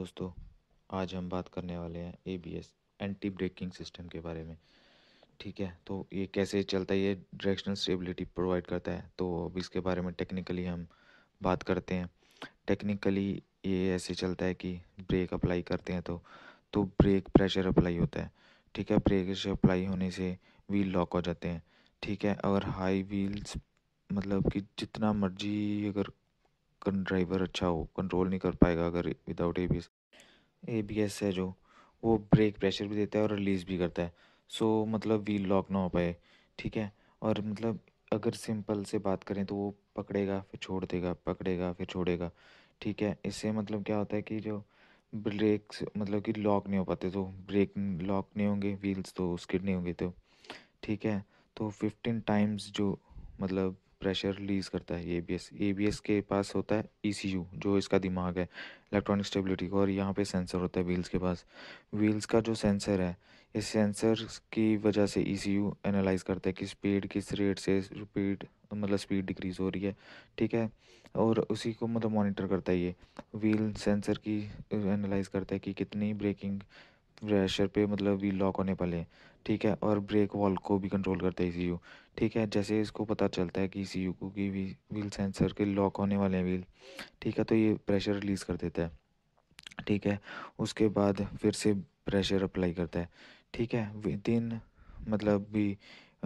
दोस्तों आज हम बात करने वाले हैं A B S anti braking system के बारे में ठीक है तो ये कैसे चलता है ये डायरेक्शनल स्टेबिलिटी प्रोवाइड करता है तो अब इसके बारे में टेक्निकली हम बात करते हैं टेक्निकली ये ऐसे चलता है कि ब्रेक अप्लाई करते हैं तो तो ब्रेक प्रेशर अप्लाई होता है ठीक है ब्रेक प्रेशर अप्लाई होने से व्हील लॉक हो जाते हैं ठीक है अगर हाई व्हील्स मतलब कि जितना मर्जी अगर ड्राइवर अच्छा हो कंट्रोल नहीं कर पाएगा अगर विदाउट ए बी एस है जो वो ब्रेक प्रेशर भी देता है और रिलीज़ भी करता है सो मतलब व्हील लॉक ना हो पाए ठीक है और मतलब अगर सिंपल से बात करें तो वो पकड़ेगा फिर छोड़ देगा पकड़ेगा फिर छोड़ेगा ठीक है इससे मतलब क्या होता है कि जो ब्रेक मतलब कि लॉक नहीं हो पाते तो ब्रेक लॉक नहीं होंगे व्हील्स तो स्किड नहीं होंगे तो ठीक है तो फिफ्टीन टाइम्स जो मतलब प्रेशर रिलीज़ करता है A A B S B S के पास होता है ई सी यू जो इसका दिमाग है इलेक्ट्रॉनिक स्टेबिलिटी का और यहाँ पे सेंसर होता है व्हील्स के पास व्हील्स का जो सेंसर है इस सेंसर की वजह से ई सी यू एनालाइज करता है कि स्पीड किस रेट से स्पीड मतलब स्पीड डिक्रीज़ हो रही है ठीक है और उसी को मतलब मॉनिटर करता है ये व्हील सेंसर की एनालाइज करता है कि कितनी ब्रेकिंग प्रेशर पे मतलब व्हील लॉक होने वाले ठीक है और ब्रेक वॉल को भी कंट्रोल करता है ई ठीक है जैसे इसको पता चलता है कि ई को कि व्हील सेंसर के लॉक होने वाले हैं व्हील ठीक है तो ये प्रेशर रिलीज़ कर देता है ठीक है उसके बाद फिर से प्रेशर अप्लाई करता है ठीक है विद इन मतलब भी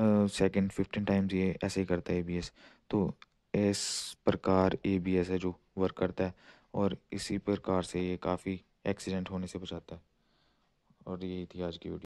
सेकंड फिफ्टीन टाइम्स ये ऐसे ही करता है ए तो इस प्रकार ए है जो वर्क करता है और इसी प्रकार से ये काफ़ी एक्सीडेंट होने से बचाता है और यही थी आज की वीडियो